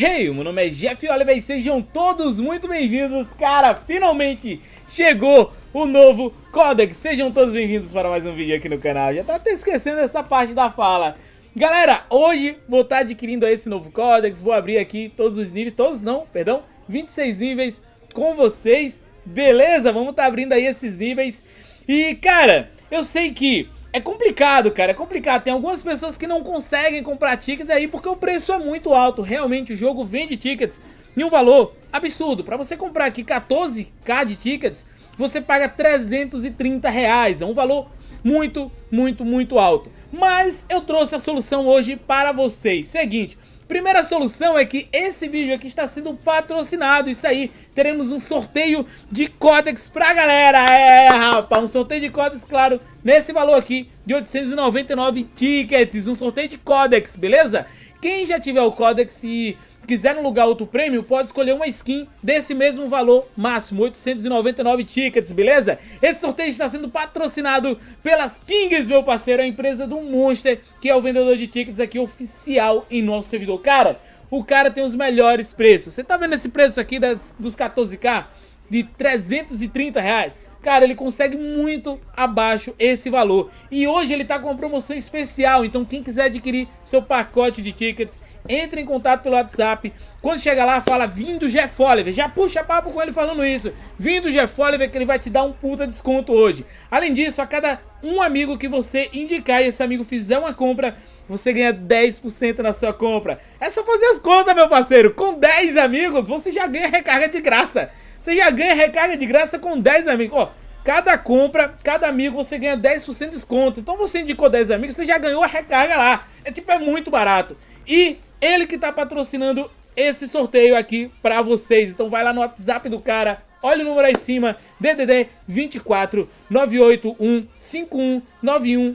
Hey, meu nome é Jeff Oliver e sejam todos muito bem-vindos, cara! Finalmente chegou o novo Codex! Sejam todos bem-vindos para mais um vídeo aqui no canal. Já tá até esquecendo essa parte da fala. Galera, hoje vou estar tá adquirindo esse novo Codex, vou abrir aqui todos os níveis, todos não, perdão, 26 níveis com vocês. Beleza? Vamos estar tá abrindo aí esses níveis. E, cara, eu sei que é complicado, cara, é complicado. Tem algumas pessoas que não conseguem comprar tickets aí porque o preço é muito alto. Realmente, o jogo vende tickets em um valor absurdo. Para você comprar aqui 14k de tickets, você paga 330 reais. É um valor muito, muito, muito alto. Mas eu trouxe a solução hoje para vocês. Seguinte, Primeira solução é que esse vídeo aqui está sendo patrocinado, isso aí, teremos um sorteio de códex pra galera, é, é rapaz, um sorteio de códex, claro, nesse valor aqui de 899 tickets, um sorteio de códex, beleza? Quem já tiver o Codex e quiser no lugar outro prêmio, pode escolher uma skin desse mesmo valor máximo, 899 tickets, beleza? Esse sorteio está sendo patrocinado pelas Kings, meu parceiro, a empresa do Monster, que é o vendedor de tickets aqui oficial em nosso servidor. Cara, o cara tem os melhores preços. Você tá vendo esse preço aqui das, dos 14k? De 330 reais? Cara, ele consegue muito abaixo esse valor. E hoje ele está com uma promoção especial, então quem quiser adquirir seu pacote de tickets, entre em contato pelo WhatsApp. Quando chega lá, fala vindo Jeff Oliver. Já puxa papo com ele falando isso. Vindo Jeff Oliver que ele vai te dar um puta desconto hoje. Além disso, a cada um amigo que você indicar e esse amigo fizer uma compra, você ganha 10% na sua compra. É só fazer as contas, meu parceiro. Com 10 amigos, você já ganha recarga de graça. Você já ganha recarga de graça com 10 amigos. Ó, cada compra, cada amigo, você ganha 10% de desconto. Então você indicou 10 amigos, você já ganhou a recarga lá. É tipo, é muito barato. E ele que tá patrocinando esse sorteio aqui para vocês. Então vai lá no WhatsApp do cara, olha o número aí em cima, DDD 24 981 51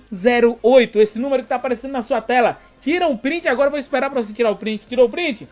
Esse número que tá aparecendo na sua tela. Tira um print agora, vou esperar para você tirar o print. Tirou o print?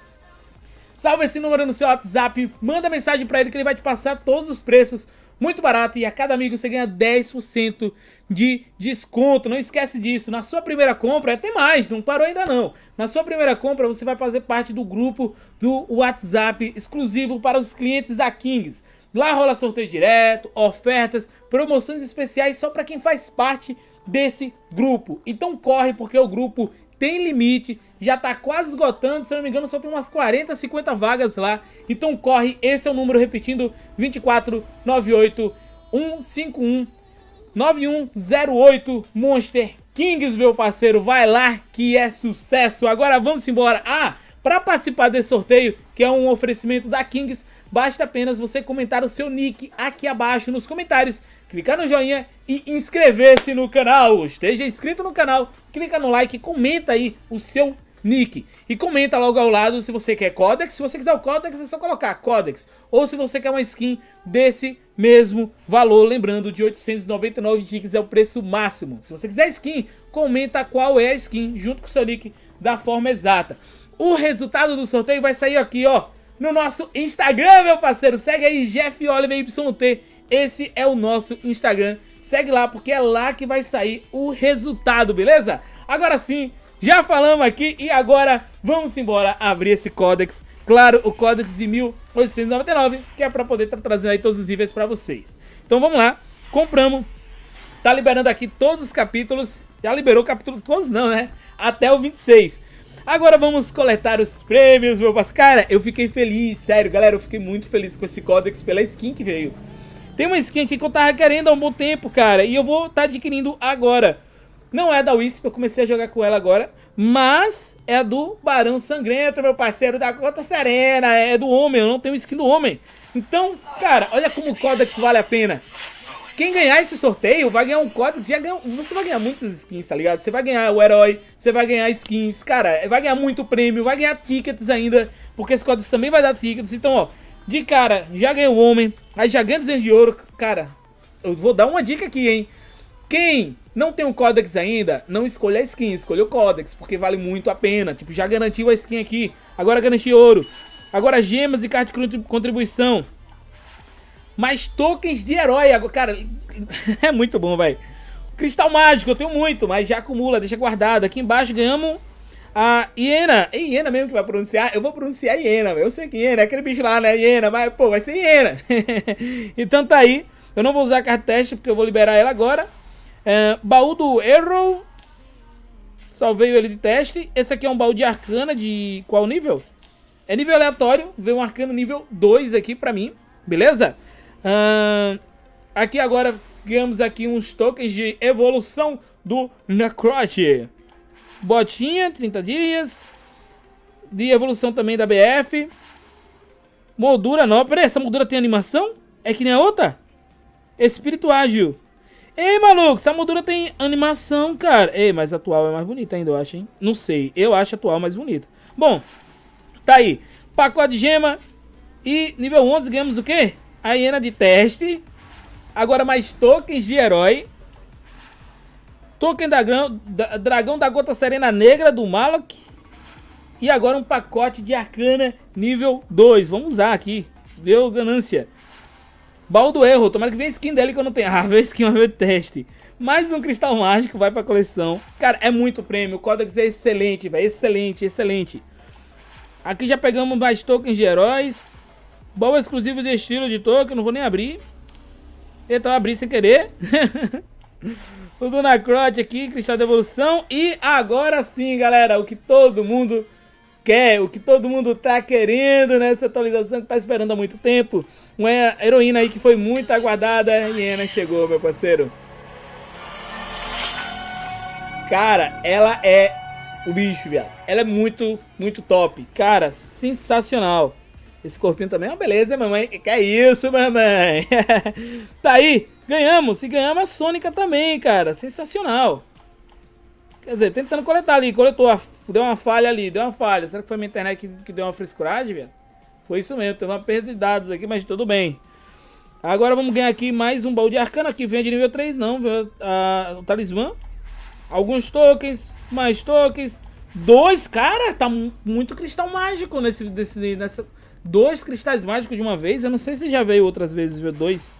Salve esse número no seu WhatsApp, manda mensagem para ele que ele vai te passar todos os preços. Muito barato e a cada amigo você ganha 10% de desconto. Não esquece disso. Na sua primeira compra, até mais, não parou ainda não. Na sua primeira compra, você vai fazer parte do grupo do WhatsApp exclusivo para os clientes da Kings. Lá rola sorteio direto, ofertas, promoções especiais só para quem faz parte desse grupo. Então corre porque o grupo tem limite, já tá quase esgotando, se eu não me engano, só tem umas 40, 50 vagas lá. Então corre, esse é o número repetindo 2498 151 9108 Monster Kings, meu parceiro, vai lá que é sucesso. Agora vamos embora. Ah, para participar desse sorteio, que é um oferecimento da Kings, basta apenas você comentar o seu nick aqui abaixo nos comentários clicar no joinha e inscrever-se no canal. Esteja inscrito no canal, clica no like, comenta aí o seu nick. E comenta logo ao lado se você quer Codex. Se você quiser o Codex, é só colocar Codex. Ou se você quer uma skin desse mesmo valor. Lembrando, de 899 tickets é o preço máximo. Se você quiser skin, comenta qual é a skin junto com o seu nick da forma exata. O resultado do sorteio vai sair aqui, ó. No nosso Instagram, meu parceiro. Segue aí, Jeff Oliver YT esse é o nosso Instagram. Segue lá, porque é lá que vai sair o resultado, beleza? Agora sim, já falamos aqui e agora vamos embora abrir esse códex. Claro, o códex de 1899, que é para poder estar tá trazendo aí todos os níveis para vocês. Então vamos lá, compramos. Tá liberando aqui todos os capítulos. Já liberou o capítulo todos não, né? Até o 26. Agora vamos coletar os prêmios, meu parceiro. Cara, eu fiquei feliz, sério, galera. Eu fiquei muito feliz com esse códex pela skin que veio. Tem uma skin aqui que eu tava querendo há um bom tempo, cara. E eu vou estar tá adquirindo agora. Não é da Wisp, eu comecei a jogar com ela agora. Mas é do Barão Sangrento, meu parceiro da Cota Serena. É do homem, eu não tenho skin do homem. Então, cara, olha como o Codex vale a pena. Quem ganhar esse sorteio vai ganhar um código. Já ganha, você vai ganhar muitas skins, tá ligado? Você vai ganhar o herói, você vai ganhar skins, cara, vai ganhar muito prêmio, vai ganhar tickets ainda, porque esse código também vai dar tickets. Então, ó, de cara, já ganhei o homem, as Gigantes de Ouro, cara, eu vou dar uma dica aqui, hein? Quem não tem o um Codex ainda, não escolha a skin, escolha o Codex, porque vale muito a pena. Tipo, já garantiu a skin aqui, agora garanti ouro. Agora gemas e card de contribuição. Mais tokens de herói, cara, é muito bom, velho. Cristal mágico, eu tenho muito, mas já acumula, deixa guardado. Aqui embaixo ganhamos a Iena, é Iena mesmo que vai pronunciar? Eu vou pronunciar Iena, eu sei que Iena é aquele bicho lá, né? Iena, mas pô, vai ser Iena. então tá aí, eu não vou usar a carta teste porque eu vou liberar ela agora. É, baú do Arrow, salvei ele de teste. Esse aqui é um baú de arcana de qual nível? É nível aleatório, veio um arcano nível 2 aqui pra mim, beleza? Uh, aqui agora ganhamos aqui uns tokens de evolução do Necroche. Botinha, 30 dias. De evolução também da BF. Moldura nova. Peraí, essa moldura tem animação? É que nem a outra? Espírito ágil. Ei, maluco, essa moldura tem animação, cara. Ei, mas a atual é mais bonita ainda, eu acho, hein? Não sei, eu acho a atual mais bonita. Bom, tá aí. Pacote de gema. E nível 11 ganhamos o quê? A hiena de teste. Agora mais tokens de herói. Token Dragão da, Dragão da Gota Serena Negra do Malak. E agora um pacote de Arcana nível 2. Vamos usar aqui. Deu ganância. Baldo Erro. Tomara que venha skin dele que eu não tenho. Ah, veio skin, mas veio teste. Mais um cristal mágico vai pra coleção. Cara, é muito prêmio. O Codex é excelente, velho. Excelente, excelente. Aqui já pegamos mais tokens de heróis. Boa exclusivo de estilo de token. Não vou nem abrir. Então abri sem querer. o Dona Crote aqui, Cristal da Evolução. E agora sim, galera, o que todo mundo quer, o que todo mundo tá querendo nessa atualização que tá esperando há muito tempo. Uma heroína aí que foi muito aguardada e Ena chegou, meu parceiro. Cara, ela é o bicho, viado. Ela é muito, muito top. Cara, sensacional. Esse corpinho também é uma beleza, mamãe. Que é isso, mamãe? tá aí, ganhamos. E ganhamos a Sônica também, cara. Sensacional. Quer dizer, tentando coletar ali. Coletou, a... deu uma falha ali, deu uma falha. Será que foi minha internet que, que deu uma frescuragem, velho? Foi isso mesmo, teve uma perda de dados aqui, mas tudo bem. Agora vamos ganhar aqui mais um baú de arcana que vem de nível 3, não. A, o talismã. Alguns tokens, mais tokens. Dois, cara, tá muito cristal mágico nesse, nesse, nessa, dois cristais mágicos de uma vez. Eu não sei se já veio outras vezes, viu? Dois.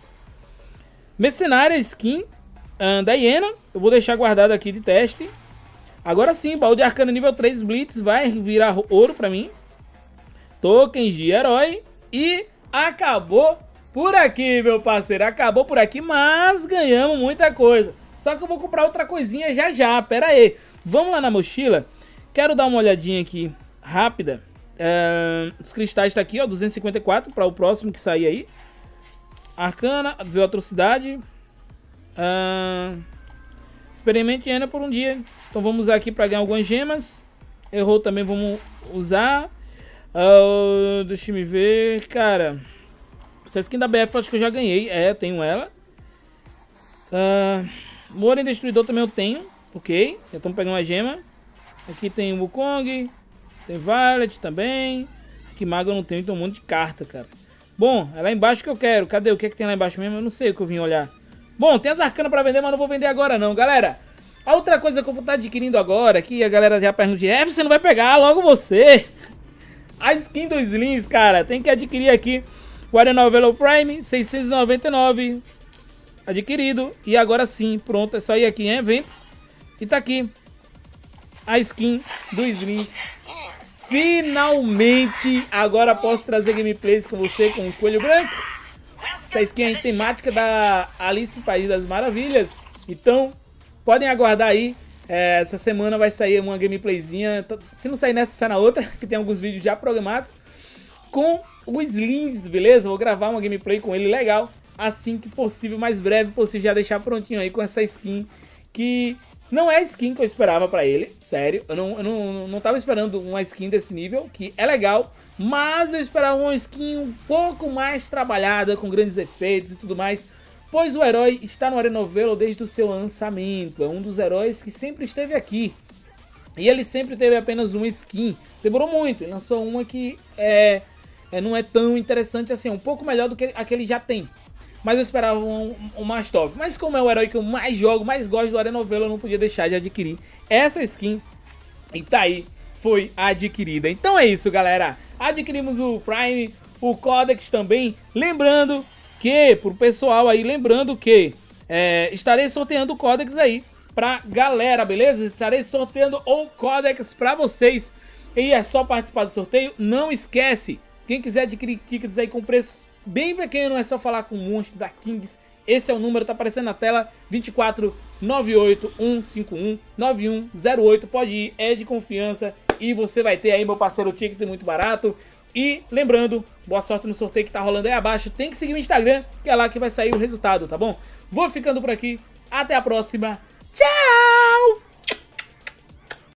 Mercenária skin uh, da Hiena. Eu vou deixar guardado aqui de teste. Agora sim, balde arcano nível 3 Blitz vai virar ouro pra mim. Tokens de herói. E acabou por aqui, meu parceiro. Acabou por aqui, mas ganhamos muita coisa. Só que eu vou comprar outra coisinha já já. Pera aí. Vamos lá na mochila. Quero dar uma olhadinha aqui rápida os cristais tá aqui, ó. 254 para o próximo que sair aí. Arcana, viu atrocidade. É, experimente ainda por um dia. Então vamos usar aqui para ganhar algumas gemas. Errou também, vamos usar. Uh, deixa eu ver, cara. Essa skin da BF acho que eu já ganhei. É, tenho ela. Uh, Morem Destruidor também eu tenho. Ok. Então pegando uma gema. Aqui tem o Wukong. Tem Violet também. mago eu não tenho, então um monte de carta, cara. Bom, é lá embaixo que eu quero. Cadê? O que é que tem lá embaixo mesmo? Eu não sei o que eu vim olhar. Bom, tem as arcanas pra vender, mas não vou vender agora não, galera. A outra coisa que eu vou estar tá adquirindo agora, que a galera já pergunta, é, você não vai pegar logo você. A skin do Slins, cara, tem que adquirir aqui. Guardian Novelo Prime, 699 adquirido. E agora sim, pronto, é só ir aqui em eventos. E tá aqui a skin do Slins Finalmente, agora posso trazer gameplays com você com o Coelho Branco. Essa skin temática da Alice em País das Maravilhas. Então, podem aguardar aí. É, essa semana vai sair uma gameplayzinha. Se não sair nessa, sai na outra, que tem alguns vídeos já programados. Com o Slins, beleza? Vou gravar uma gameplay com ele legal. Assim que possível, mais breve possível, já deixar prontinho aí com essa skin que não é a skin que eu esperava para ele, sério. Eu, não, eu não, não tava esperando uma skin desse nível, que é legal, mas eu esperava uma skin um pouco mais trabalhada, com grandes efeitos e tudo mais. Pois o herói está no Arenovelo desde o seu lançamento. É um dos heróis que sempre esteve aqui. E ele sempre teve apenas uma skin. Demorou muito, ele lançou uma que é, é não é tão interessante assim, é um pouco melhor do que a que ele já tem mas eu esperava um, um, mais top. Mas como é o herói que eu mais jogo, mais gosto do Arenovelo, eu não podia deixar de adquirir essa skin. E tá aí, foi adquirida. Então é isso, galera. Adquirimos o Prime, o Codex também. Lembrando que, pro pessoal aí, lembrando que é, estarei sorteando o Codex aí pra galera, beleza? Estarei sorteando o Codex pra vocês. E é só participar do sorteio. Não esquece, quem quiser adquirir tickets aí com preço bem pequeno, é só falar com o Monstro da Kings. Esse é o número, tá aparecendo na tela, 24 98 9108. Pode ir, é de confiança e você vai ter aí, meu parceiro, o ticket muito barato. E lembrando, boa sorte no sorteio que tá rolando aí abaixo. Tem que seguir o Instagram, que é lá que vai sair o resultado, tá bom? Vou ficando por aqui. Até a próxima. Tchau!